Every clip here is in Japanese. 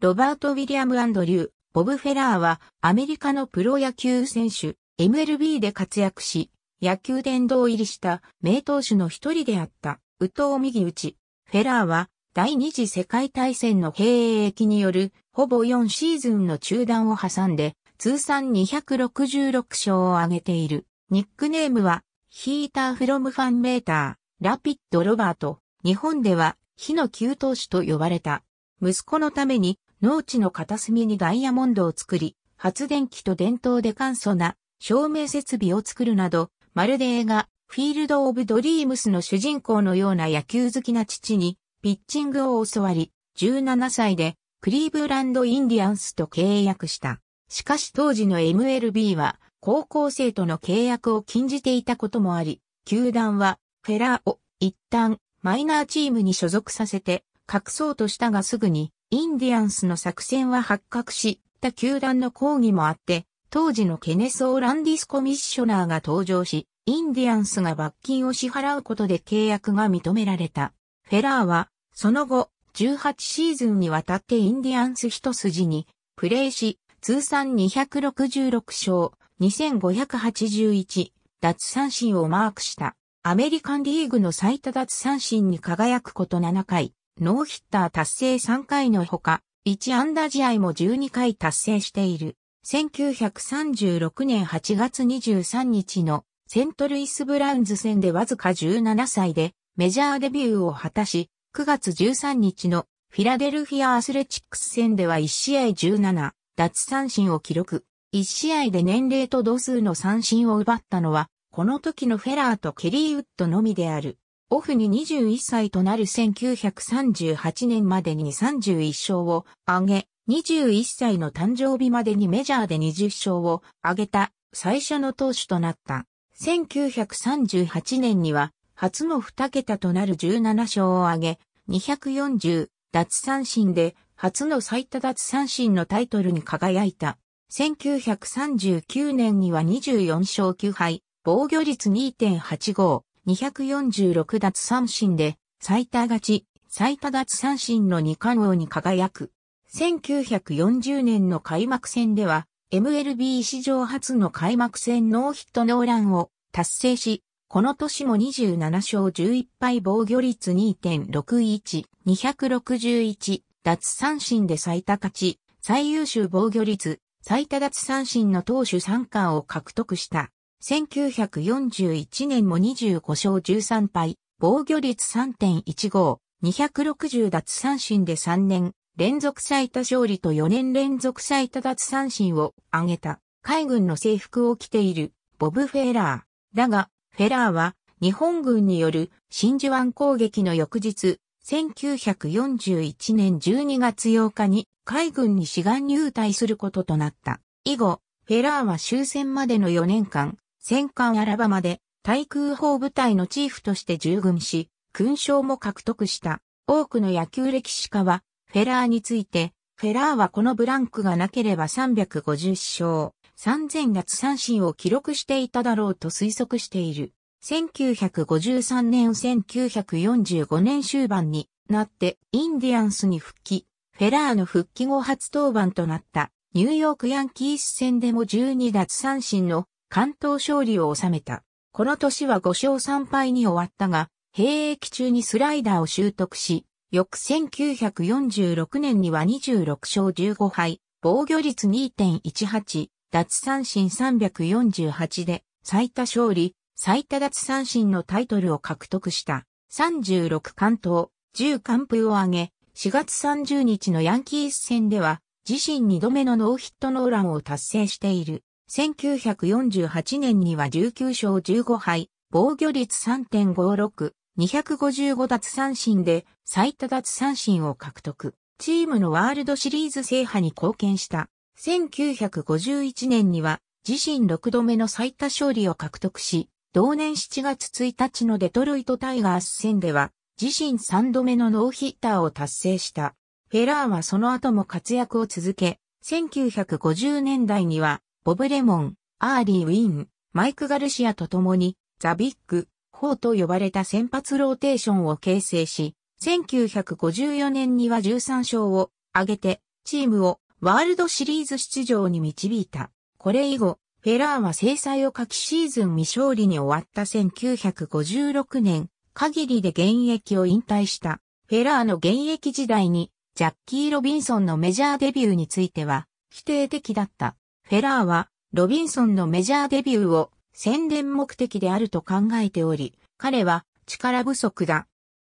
ロバート・ウィリアム・アンドリュー、ボブ・フェラーはアメリカのプロ野球選手、MLB で活躍し、野球殿堂入りした名投手の一人であった、ウウ・ミ右打ち。フェラーは第二次世界大戦の兵役によるほぼ4シーズンの中断を挟んで、通算266勝を挙げている。ニックネームは、ヒーターフロムファンメーター、ラピッド・ロバート。日本では、火の急投手と呼ばれた。息子のために農地の片隅にダイヤモンドを作り、発電機と伝統で簡素な照明設備を作るなど、まるで映画、フィールド・オブ・ドリームスの主人公のような野球好きな父に、ピッチングを教わり、17歳で、クリーブランド・インディアンスと契約した。しかし当時の MLB は、高校生との契約を禁じていたこともあり、球団は、フェラーを一旦、マイナーチームに所属させて、隠そうとしたがすぐに、インディアンスの作戦は発覚し、他球団の抗議もあって、当時のケネス・オーランディスコミッショナーが登場し、インディアンスが罰金を支払うことで契約が認められた。フェラーは、その後、18シーズンにわたってインディアンス一筋に、プレーし、通算266勝、2581、奪三振をマークした。アメリカンリーグの最多奪三振に輝くこと7回、ノーヒッター達成3回のほか、1安打試合も12回達成している。1936年8月23日のセントルイス・ブラウンズ戦でわずか17歳でメジャーデビューを果たし、9月13日のフィラデルフィア・アスレチックス戦では1試合17奪三振を記録。1試合で年齢と度数の三振を奪ったのは、この時のフェラーとケリーウッドのみである。オフに21歳となる1938年までに31勝を挙げ、21歳の誕生日までにメジャーで20勝を挙げた最初の投手となった。1938年には初の2桁となる17勝を挙げ、240奪三振で初の最多奪三振のタイトルに輝いた。1939年には24勝9敗、防御率2.85、246奪三振で、最多勝ち、最多奪三振の二冠王に輝く。1940年の開幕戦では、MLB 史上初の開幕戦ノーヒットノーランを達成し、この年も27勝11敗防御率2.61、261奪三振で最多勝ち、最優秀防御率、最多奪三振の投手3冠を獲得した。1941年も25勝13敗、防御率3.15、260奪三振で3年連続最多勝利と4年連続最多奪三振を挙げた海軍の制服を着ているボブ・フェラー。だが、フェラーは日本軍による真珠湾攻撃の翌日、1941年12月8日に海軍に志願入隊することとなった。以後、フェラーは終戦までの4年間、戦艦アラバまで対空砲部隊のチーフとして従軍し、勲章も獲得した。多くの野球歴史家は、フェラーについて、フェラーはこのブランクがなければ350勝、3000奪三振を記録していただろうと推測している。1953年1945年終盤になってインディアンスに復帰、フェラーの復帰後初登板となったニューヨークヤンキース戦でも12奪三振の関東勝利を収めた。この年は5勝3敗に終わったが、兵役中にスライダーを習得し、翌1946年には26勝15敗、防御率2.18、奪三振348で、最多勝利、最多奪三振のタイトルを獲得した。36関東、10完封を挙げ、4月30日のヤンキース戦では、自身2度目のノーヒットノーランを達成している。1948年には19勝15敗、防御率3.56、255奪三振で最多奪三振を獲得。チームのワールドシリーズ制覇に貢献した。1951年には自身6度目の最多勝利を獲得し、同年7月1日のデトロイトタイガース戦では自身3度目のノーヒッターを達成した。フェラーはその後も活躍を続け、1950年代にはボブ・レモン、アーリー・ウィン、マイク・ガルシアと共に、ザ・ビッグ、4と呼ばれた先発ローテーションを形成し、1954年には13勝を挙げて、チームをワールドシリーズ出場に導いた。これ以後、フェラーは制裁を書きシーズン未勝利に終わった1956年、限りで現役を引退した。フェラーの現役時代に、ジャッキー・ロビンソンのメジャーデビューについては、否定的だった。フェラーは、ロビンソンのメジャーデビューを宣伝目的であると考えており、彼は力不足だ。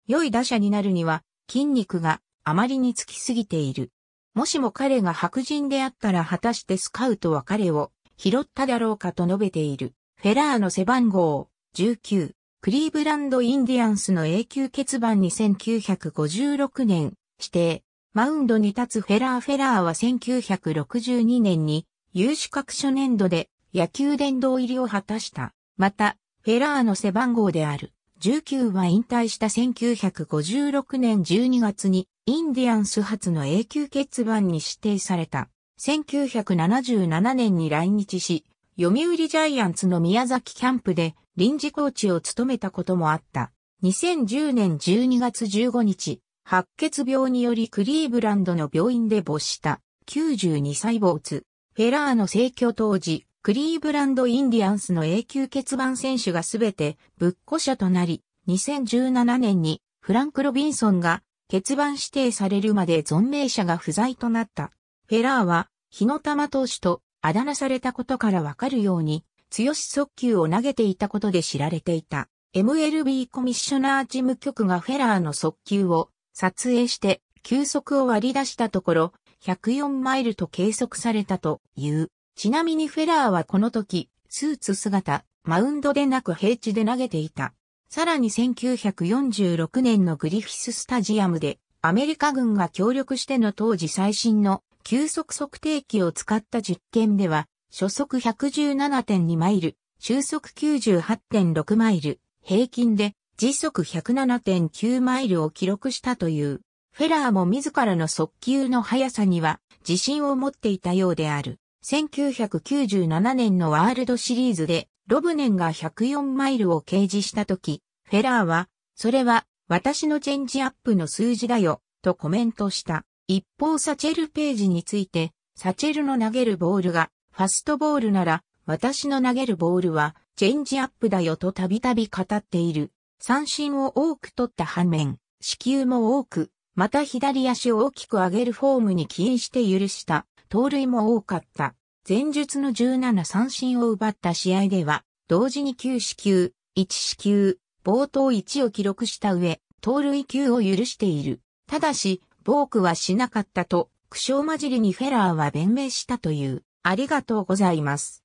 良い打者になるには筋肉があまりにつきすぎている。もしも彼が白人であったら果たしてスカウトは彼を拾っただろうかと述べている。フェラーの背番号19、クリーブランド・インディアンスの永久欠番に1956年指定。マウンドに立つフェラー・フェラーは1962年に有資格初年度で野球殿堂入りを果たした。また、フェラーの背番号である19は引退した1956年12月にインディアンス発の永久欠番に指定された。1977年に来日し、読売ジャイアンツの宮崎キャンプで臨時コーチを務めたこともあった。2010年12月15日、白血病によりクリーブランドの病院で没した92歳没。ヘラーの逝去当時、クリーブランド・インディアンスの永久欠番選手がすべてぶっこ者となり、2017年にフランク・ロビンソンが欠番指定されるまで存命者が不在となった。フェラーは、火の玉投手とあだ名されたことからわかるように、強し速球を投げていたことで知られていた。MLB コミッショナー事務局がフェラーの速球を撮影して、球速を割り出したところ、104マイルと計測されたという。ちなみにフェラーはこの時、スーツ姿、マウンドでなく平地で投げていた。さらに1946年のグリフィススタジアムで、アメリカ軍が協力しての当時最新の急速測定器を使った実験では、初速117.2マイル、中速98.6マイル、平均で時速107.9マイルを記録したという。フェラーも自らの速球の速さには自信を持っていたようである。1997年のワールドシリーズでロブネンが104マイルを掲示したとき、フェラーは、それは私のチェンジアップの数字だよ、とコメントした。一方サチェルページについて、サチェルの投げるボールがファストボールなら、私の投げるボールはチェンジアップだよとたびたび語っている。三振を多く取った反面、死球も多くまた左足を大きく上げるフォームに起因して許した、盗塁も多かった。前述の17三振を奪った試合では、同時に9死球、1死球、冒頭1を記録した上、盗塁9を許している。ただし、ボークはしなかったと、苦笑交じりにフェラーは弁明したという。ありがとうございます。